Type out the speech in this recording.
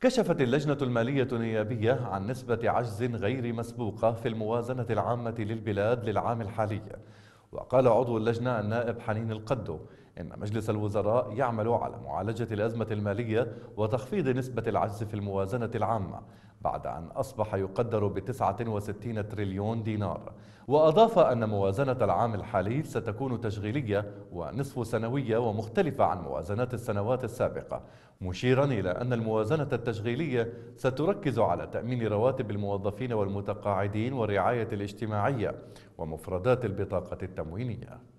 كشفت اللجنة المالية النيابية عن نسبة عجز غير مسبوقة في الموازنة العامة للبلاد للعام الحالي وقال عضو اللجنة النائب حنين القدو إن مجلس الوزراء يعمل على معالجة الأزمة المالية وتخفيض نسبة العجز في الموازنة العامة بعد أن أصبح يقدر ب 69 تريليون دينار وأضاف أن موازنة العام الحالي ستكون تشغيلية ونصف سنوية ومختلفة عن موازنات السنوات السابقة مشيرا إلى أن الموازنة التشغيلية ستركز على تأمين رواتب الموظفين والمتقاعدين والرعاية الاجتماعية ومفردات البطاقة التموينية